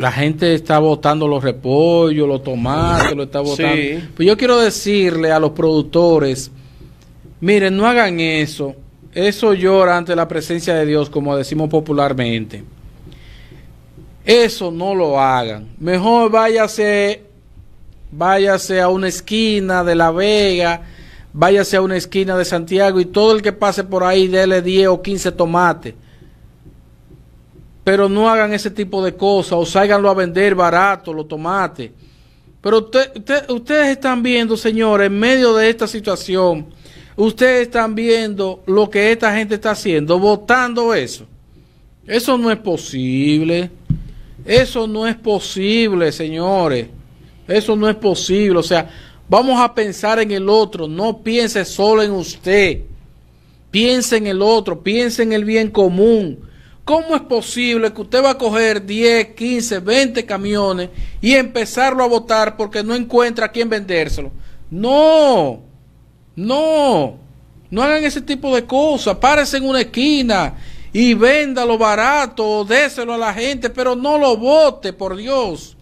la gente está botando los repollos, los tomates, lo está botando. Pues yo quiero decirle a los productores, miren, no hagan eso. Eso llora ante la presencia de Dios, como decimos popularmente. Eso no lo hagan. Mejor váyase, váyase a una esquina de La Vega, váyase a una esquina de Santiago y todo el que pase por ahí dele 10 o 15 tomates pero no hagan ese tipo de cosas o sáiganlo a vender barato los tomates. Pero ustedes están viendo, señores, en medio de esta situación, ustedes están viendo lo que esta gente está haciendo, votando eso. Eso no es posible. Eso no es posible, señores. Eso no es posible. O sea, vamos a pensar en el otro. No piense solo en usted. Piense en el otro. Piense en el bien común ¿Cómo es posible que usted va a coger 10, 15, 20 camiones y empezarlo a votar porque no encuentra a quién vendérselo? No, no, no hagan ese tipo de cosas. Párese en una esquina y véndalo barato, déselo a la gente, pero no lo vote, por Dios.